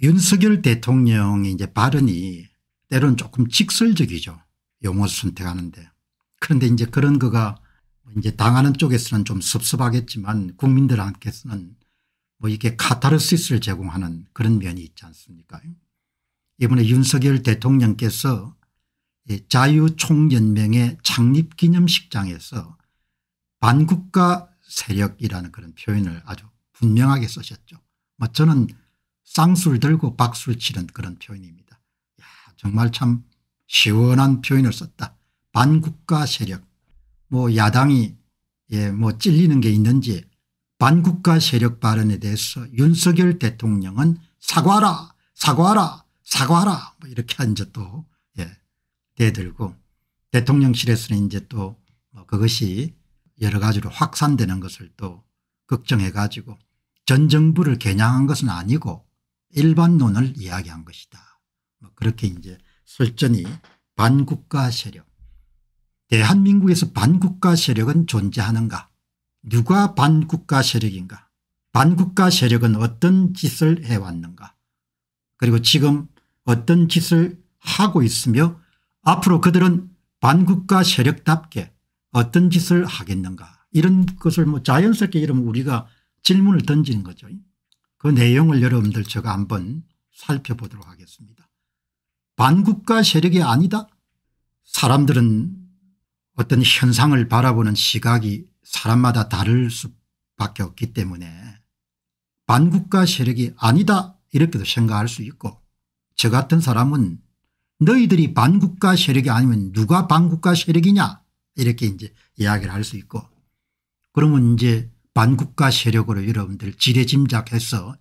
윤석열 대통령의 이제 발언이 때론 조금 직설적이죠. 용어 선택하는데. 그런데 이제 그런 거가 이제 당하는 쪽에서는 좀 섭섭하겠지만 국민들한테서는 뭐 이렇게 카타르시스를 제공하는 그런 면이 있지 않습니까? 이번에 윤석열 대통령께서 자유총연맹의 창립기념식장에서 반국가 세력이라는 그런 표현을 아주 분명하게 쓰셨죠. 뭐 저는 쌍수를 들고 박수를 치는 그런 표현입니다. 야, 정말 참 시원한 표현을 썼다. 반국가 세력. 뭐 야당이 예, 뭐 찔리는 게 있는지 반국가 세력 발언에 대해서 윤석열 대통령은 사과라 사과라 사과라 뭐 이렇게 이제 또 예, 대들고 대통령실에서는 이제 또뭐 그것이 여러 가지로 확산되는 것을 또 걱정해 가지고 전 정부를 겨냥한 것은 아니고 일반론을 이야기한 것이다. 뭐 그렇게 이제 설전이 반국가 세력 대한민국에서 반국가 세력은 존재하는가 누가 반국가 세력인가 반국가 세력은 어떤 짓을 해왔는가 그리고 지금 어떤 짓을 하고 있으며 앞으로 그들은 반국가 세력답게 어떤 짓을 하겠는가 이런 것을 뭐 자연스럽게 이러면 우리가 질문을 던지는 거죠. 그 내용을 여러분들 제가 한번 살펴보도록 하겠습니다. 반국가 세력이 아니다? 사람들은 어떤 현상을 바라보는 시각이 사람마다 다를 수밖에 없기 때문에 반국가 세력이 아니다 이렇게도 생각할 수 있고 저 같은 사람은 너희들이 반국가 세력이 아니면 누가 반국가 세력이냐 이렇게 이제 이야기를 할 수 있고 그러면 이제 반국가 세력으로 여러분들 지레짐작해서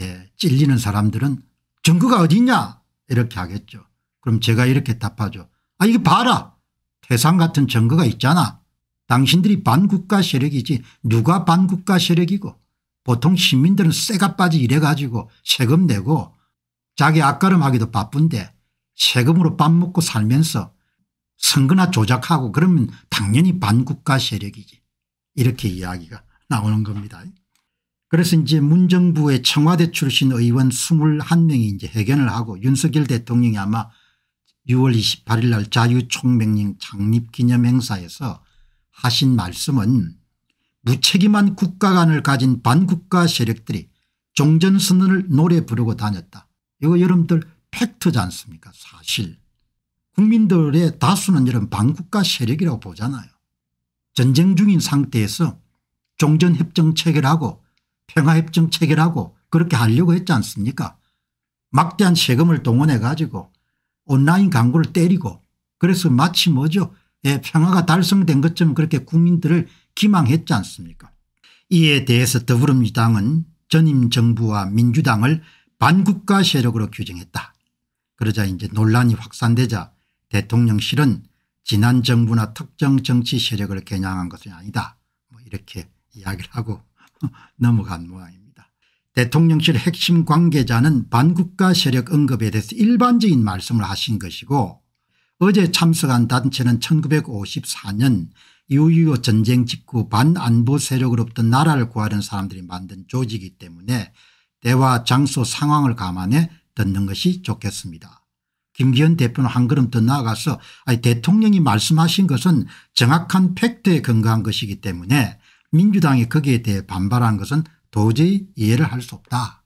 예, 찔리는 사람들은 증거가 어딨냐 이렇게 하겠죠. 그럼 제가 이렇게 답하죠. 아 이게 봐라 태상 같은 증거가 있잖아. 당신들이 반국가 세력이지 누가 반국가 세력이고 보통 시민들은 쇠가 빠지 이래가지고 세금 내고 자기 아까름하기도 바쁜데 세금으로 밥 먹고 살면서 선거나 조작하고 그러면 당연히 반국가 세력이지 이렇게 이야기가 나오는 겁니다. 그래서 이제 문정부의 청와대 출신 의원 21명이 이제 회견을 하고 윤석열 대통령이 아마 6월 28일 날 자유총명령 창립기념행사에서 하신 말씀은 무책임한 국가관을 가진 반국가 세력들이 종전선언을 노래 부르고 다녔다. 이거 여러분들 팩트지 않습니까 사실. 국민들의 다수는 이런 반국가 세력이라고 보잖아요. 전쟁 중인 상태에서 종전협정 체결하고 평화협정 체결하고 그렇게 하려고 했지 않습니까 막대한 세금을 동원해 가지고 온라인 광고를 때리고 그래서 마치 뭐죠 예, 평화가 달성된 것처럼 그렇게 국민들을 기망했지 않습니까 이에 대해서 더불어민주당은 전임 정부와 민주당을 반국가 세력으로 규정했다. 그러자 이제 논란이 확산되자 대통령실은 지난 정부나 특정 정치 세력을 겨냥한 것은 아니다. 뭐 이렇게 이야기를 하고 넘어간 모양입니다. 대통령실 핵심 관계자는 반국가 세력 언급에 대해서 일반적인 말씀을 하신 것이고 어제 참석한 단체는 1954년 6 2 전쟁 직후 반안보 세력으로부터 나라를 구하는 사람들이 만든 조직이기 때문에 대화 장소 상황을 감안해 듣는 것이 좋겠습니다. 김기현 대표는 한 걸음 더 나아가서 아니 대통령이 말씀하신 것은 정확한 팩트에 근거한 것이기 때문에 민주당이 거기에 대해 반발한 것은 도저히 이해를 할 수 없다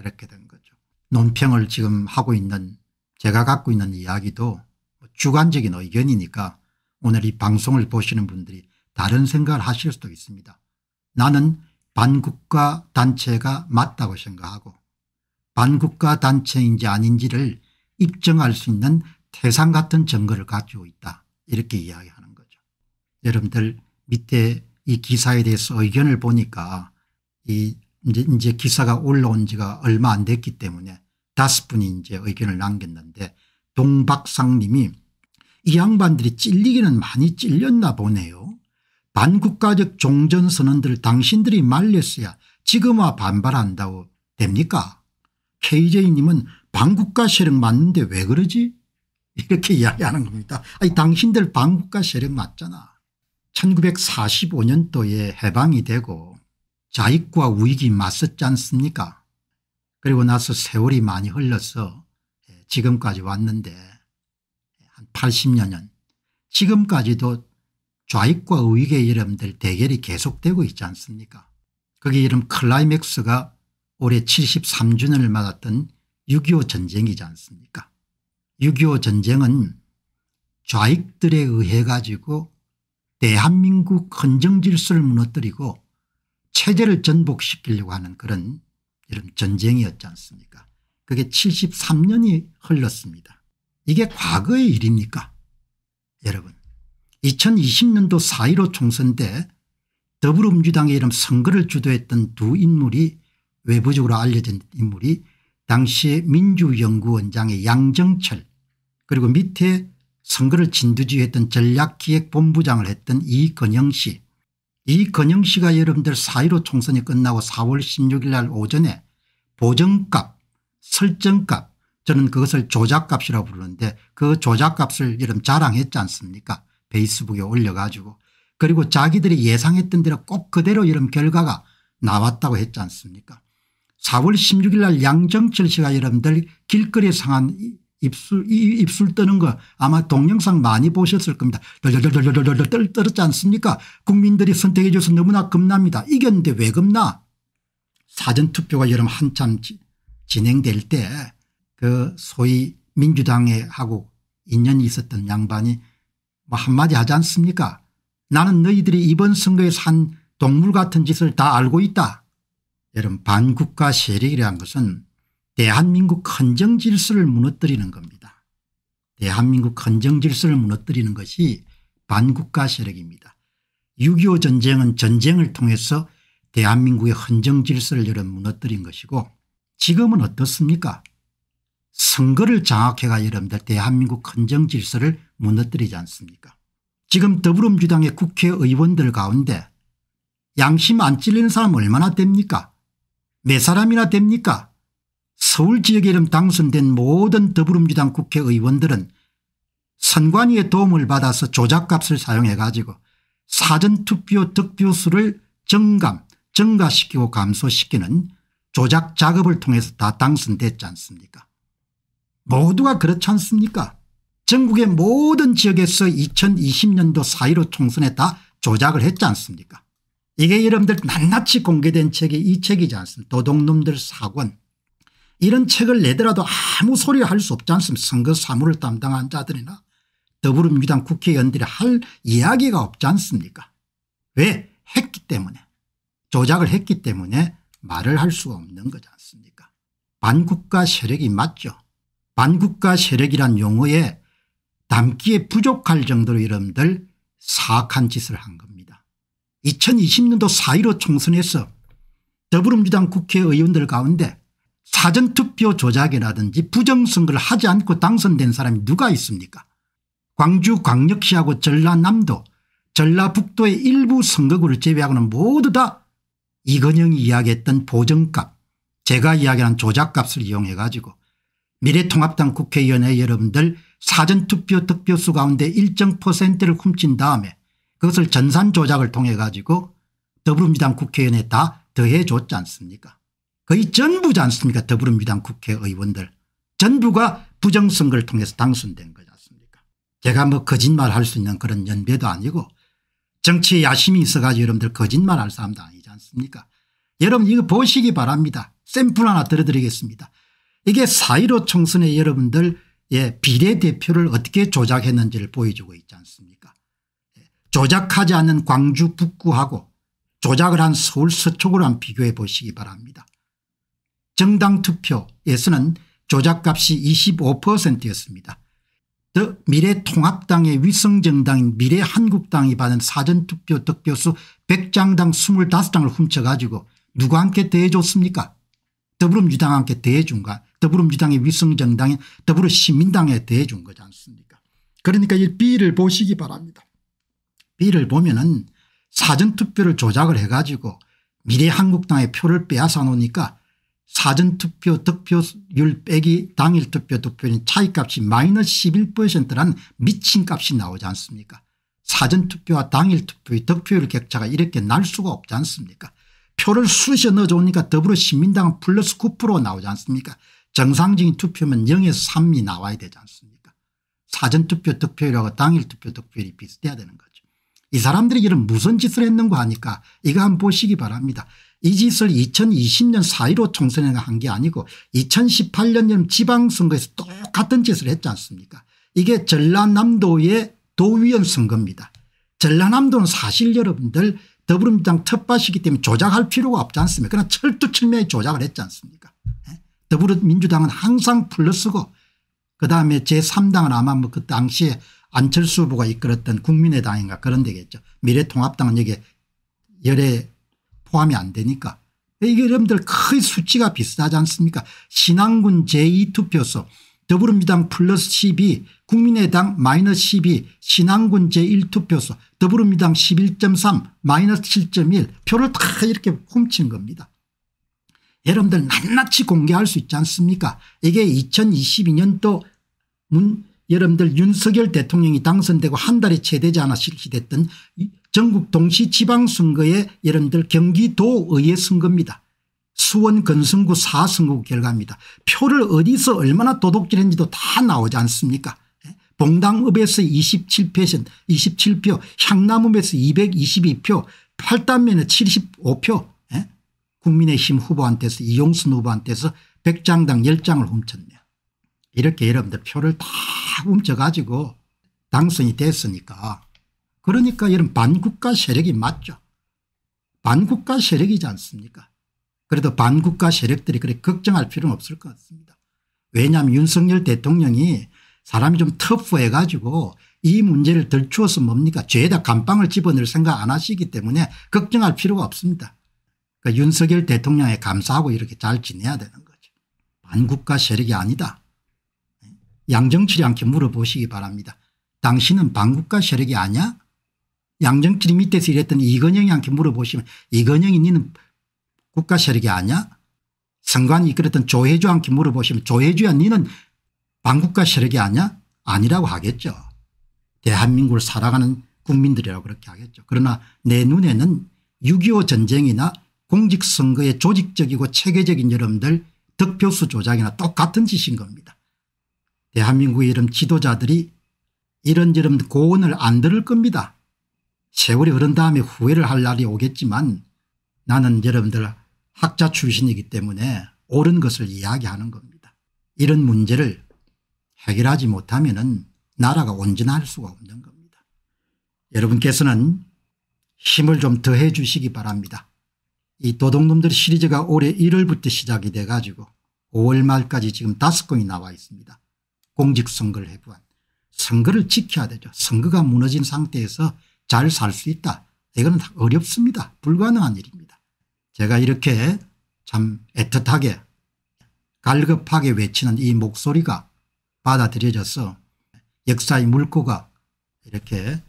이렇게 된 거죠. 논평을 지금 하고 있는 제가 갖고 있는 이야기도 뭐 주관적인 의견이니까 오늘 이 방송을 보시는 분들이 다른 생각을 하실 수도 있습니다. 나는 반국가 단체가 맞다고 생각하고 반국가 단체인지 아닌지를 입증할 수 있는 태산 같은 증거를 가지고 있다 이렇게 이야기하는 거죠. 여러분들 밑에 이 기사에 대해서 의견을 보니까 이 이제, 이제 기사가 올라온 지가 얼마 안 됐기 때문에 다섯 분이 이제 의견을 남겼는데 동박상 님이 이 양반들이 찔리기는 많이 찔렸나 보네요. 반국가적 종전 선언들을 당신들이 말렸어야 지금와 반발한다고 됩니까? KJ님은 반국가 세력 맞는데 왜 그러지? 이렇게 이야기하는 겁니다. 아니 당신들 반국가 세력 맞잖아. 1945년도에 해방이 되고 자익과 우익이 맞섰지 않습니까 그리고 나서 세월이 많이 흘러서 예, 지금까지 왔는데 한 80여년 지금까지도 좌익과 우익의 이름들 대결이 계속되고 있지 않습니까 그게 이름 클라이맥스가 올해 73주년을 맞았던 6.25 전쟁이지 않습니까 6.25 전쟁은 좌익들에 의해 가지고 대한민국 헌정 질서를 무너뜨리고 체제를 전복시키려고 하는 그런 이런 전쟁이었지 않습니까 그게 73년이 흘렀습니다. 이게 과거의 일입니까 여러분 2020년도 4.15 총선 때 더불어민주당의 이름 선거를 주도했던 두 인물이 외부적으로 알려진 인물이 당시 민주연구원장의 양정철 그리고 밑에 선거를 진두지휘했던 전략기획본부장을 했던 이건영 씨. 이건영 씨가 여러분들 4.15 총선이 끝나고 4월 16일 날 오전에 보정값 설정값 저는 그것을 조작값이라고 부르는데 그 조작값을 여러분 자랑했지 않습니까 페이스북에 올려가지고 그리고 자기들이 예상했던 대로 꼭 그대로 여러분 결과가 나왔다고 했지 않습니까 4월 16일 날 양정철 씨가 여러분들 길거리에 상한 입술, 입술 뜨는 거 아마 동영상 많이 보셨을 겁니다. 덜덜덜덜덜덜 떨었지 않습니까? 국민들이 선택해 줘서 너무나 겁납니다. 이겼는데 왜 겁나? 사전투표가 여름 한참 지, 진행될 때 그 소위 민주당에 하고 인연이 있었던 양반이 뭐 한마디 하지 않습니까? 나는 너희들이 이번 선거에 산 동물 같은 짓을 다 알고 있다. 여러분 반국가 세력이라는 것은 대한민국 헌정 질서를 무너뜨리는 겁니다. 대한민국 헌정 질서를 무너뜨리는 것이 반국가 세력입니다. 6.25 전쟁은 전쟁을 통해서 대한민국의 헌정 질서를 여러 무너뜨린 것이고 지금은 어떻습니까 선거를 장악해가 여러분들 대한민국 헌정 질서를 무너뜨리지 않습니까 지금 더불어민주당의 국회의원들 가운데 양심 안 찔리는 사람 얼마나 됩니까 몇 사람이나 됩니까 서울 지역에 이름 당선된 모든 더불어민주당 국회의원들은 선관위의 도움을 받아서 조작값을 사용해 가지고 사전투표 득표수를 증감 증가시키고 감소시키는 조작 작업을 통해서 다 당선됐지 않습니까 모두가 그렇지 않습니까 전국의 모든 지역에서 2020년도 4.15 총선에 다 조작을 했지 않습니까 이게 여러분들 낱낱이 공개된 책이 이 책이지 않습니까 도둑놈들 사권 이런 책을 내더라도 아무 소리할 수 없지 않습니까 선거 사무를 담당한 자들이나 더불어민주당 국회의원들이 할 이야기가 없지 않습니까 왜 했기 때문에 조작을 했기 때문에 말을 할수 없는 거지 않습니까 반국가 세력이 맞죠 반국가 세력이란 용어에 담기에 부족할 정도로 여러분들 사악한 짓을 한 겁니다 2020년도 4.15 총선에서 더불어민주당 국회의원들 가운데 사전투표 조작이라든지 부정선거를 하지 않고 당선된 사람이 누가 있습니까 광주광역시하고 전라남도 전라북도의 일부 선거구를 제외하고는 모두 다 이건영이 이야기했던 보정값 제가 이야기한 조작값을 이용해 가지고 미래통합당 국회의원회 여러분들 사전투표 득표수 가운데 일정 퍼센트를 훔친 다음에 그것을 전산 조작을 통해 가지고 더불어민주당 국회의원에 다 더해 줬지 않습니까 거의 전부지 않습니까 더불어민주당 국회의원들 전부가 부정선거를 통해서 당선된 거지 않습니까 제가 뭐 거짓말 할 수 있는 그런 연배도 아니고 정치에 야심이 있어가지고 여러분들 거짓말 할 사람도 아니지 않습니까 여러분 이거 보시기 바랍니다 샘플 하나 들어드리겠습니다 이게 4.15 총선에 여러분들 예, 비례대표를 어떻게 조작했는지를 보여주고 있지 않습니까 예, 조작하지 않은 광주 북구하고 조작을 한 서울 서초구랑 비교해 보시기 바랍니다. 정당 투표에서는 조작값이 25%였습니다. 더 미래통합당의 위성정당인 미래한국당이 받은 사전투표 득표수 100장당 25장을 훔쳐가지고 누가 함께 대해줬습니까 더불어민주당 함께 대해준가 더불어민주당의 위성정당인 더불어시민당에 대해준 거지 않습니까 그러니까 이 B를 보시기 바랍니다. B를 보면 은 사전투표를 조작을 해가지고 미래한국당의 표를 빼앗아 놓으니까 사전투표 득표율 빼기 당일투표 득표율 차이값이 마이너스 11%란 미친 값이 나오지 않습니까 사전투표와 당일투표의 득표율 격차가 이렇게 날 수가 없지 않습니까 표를 수시에 넣어주니까 더불어시민당은 플러스 9% 나오지 않습니까 정상적인 투표면 0에서 3이 나와야 되지 않습니까 사전투표 득표율하고 당일투표 득표율이 비슷해야 되는 거죠 이 사람들이 이런 무슨 짓을 했는가 하니까 이거 한번 보시기 바랍니다. 이 짓을 2020년 4.15 총선에는 한게 아니고 2018년 지방선거에서 똑같은 짓을 했지 않습니까 이게 전라남도의 도의원 선거입니다. 전라남도는 사실 여러분들 더불어민주당 텃밭이기 때문에 조작할 필요가 없지 않습니까 그러나 철두철미하게 조작을 했지 않습니까 예? 더불어민주당은 항상 플러스고 그다음에 제3당은 아마 뭐그 당시에 안철수 후보가 이끌었던 국민의당인가 그런 데겠죠. 미래통합당은 여기에 열애 포함이 안 되니까. 이게 여러분들 거 수치가 비슷하지 않습니까 신앙군 제2투표소 더불어민주당 플러스 12 국민의당 마이너스 12 신앙군 제1투표소 더불어민주당 11.3 마이너스 7.1 표를 다 이렇게 훔친 겁니다. 여러분들 낱낱이 공개할 수 있지 않습니까 이게 2022년도 문 여러분들 윤석열 대통령이 당선되고 한 달이 채 되지 않아 실시됐던 전국 동시 지방선거에 여러분들 경기도의회 선거입니다. 수원 건성구 4선거 결과입니다. 표를 어디서 얼마나 도둑질했는지도 다 나오지 않습니까 예? 봉당읍에서 27표, 27표 향남읍에서 222표 팔단면에 75표 예? 국민의힘 후보한테서 이용순 후보한테서 100장당 10장을 훔쳤네 이렇게 여러분들 표를 다 훔쳐가지고 당선이 됐으니까 그러니까 이런 반국가 세력이 맞죠. 반국가 세력이지 않습니까 그래도 반국가 세력들이 그렇게 걱정할 필요는 없을 것 같습니다. 왜냐하면 윤석열 대통령이 사람이 좀 터프해 가지고 이 문제를 들추어서 뭡니까 죄다 감방을 집어넣을 생각 안 하시기 때문에 걱정할 필요가 없습니다. 그러니까 윤석열 대통령에 감사하고 이렇게 잘 지내야 되는 거죠. 반국가 세력이 아니다. 양정치리 않게 물어보시기 바랍니다. 당신은 반국가 세력이 아니야? 양정철이 밑에서 일했던 이건영이한테 물어보시면 이건영이 니는 국가 세력이 아니야 선관이 이끌었던 조혜주한테 물어보시면 조혜주야 니는 반국가 세력이 아니야 아니라고 하겠죠. 대한민국을 살아가는 국민들이라고 그렇게 하겠죠. 그러나 내 눈에는 6.25 전쟁이나 공직선거의 조직적이고 체계적인 여러분들 득표수 조작이나 똑같은 짓인 겁니다. 대한민국의 이런 지도자들이 이런 여런 고언을 안 들을 겁니다. 세월이 흐른 다음에 후회를 할 날이 오겠지만 나는 여러분들 학자 출신이기 때문에 옳은 것을 이야기하는 겁니다. 이런 문제를 해결하지 못하면 나라가 온전할 수가 없는 겁니다. 여러분께서는 힘을 좀 더해 주시기 바랍니다. 이 도둑놈들 시리즈가 올해 1월부터 시작이 돼 가지고 5월 말까지 지금 5건이 나와 있습니다. 공직선거를 해부한 선거를 지켜야 되죠. 선거가 무너진 상태에서 잘살수 있다. 이건 어렵습니다. 불가능한 일입니다. 제가 이렇게 참 애틋하게 갈급하게 외치는 이 목소리가 받아들여져서 역사의 물꼬가 이렇게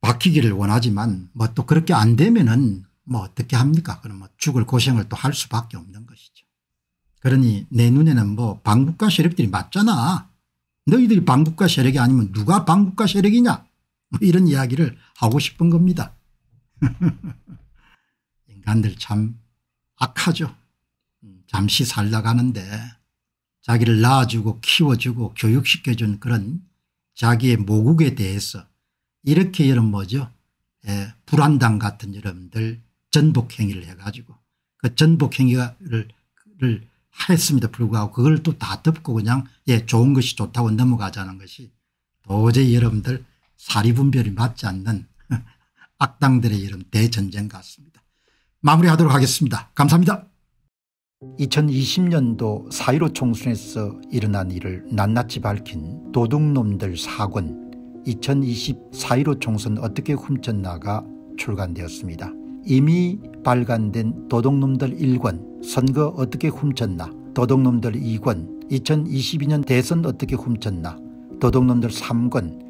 바뀌기를 원하지만 뭐 또 그렇게 안 되면은 뭐 어떻게 합니까? 그러면 뭐 죽을 고생을 또 할 수밖에 없는 것이죠. 그러니 내 눈에는 뭐 반국가 세력들이 맞잖아. 너희들이 반국가 세력이 아니면 누가 반국가 세력이냐? 뭐 이런 이야기를 하고 싶은 겁니다. 인간들 참 악하죠. 음, 잠시 살다 가는데 자기를 낳아주고 키워주고 교육시켜준 그런 자기의 모국에 대해서 이렇게 이런 뭐죠 예, 불안당 같은 여러분들 전복행위를 해가지고 그 전복행위를 했습니다 불구하고 그걸 또 다 덮고 그냥 예 좋은 것이 좋다고 넘어가자는 것이 도저히 여러분들 사리분별이 맞지 않는 악당들의 이런 대전쟁 같습니다. 마무리하도록 하겠습니다. 감사합니다. 2020년도 사이로 총선에서 일어난 일을 낱낱이 밝힌 도둑놈들 4권 2020 사이로 총선 어떻게 훔쳤나가 출간되었습니다. 이미 발간된 도둑놈들 1권 선거 어떻게 훔쳤나 도둑놈들 2권 2022년 대선 어떻게 훔쳤나 도둑놈들 3권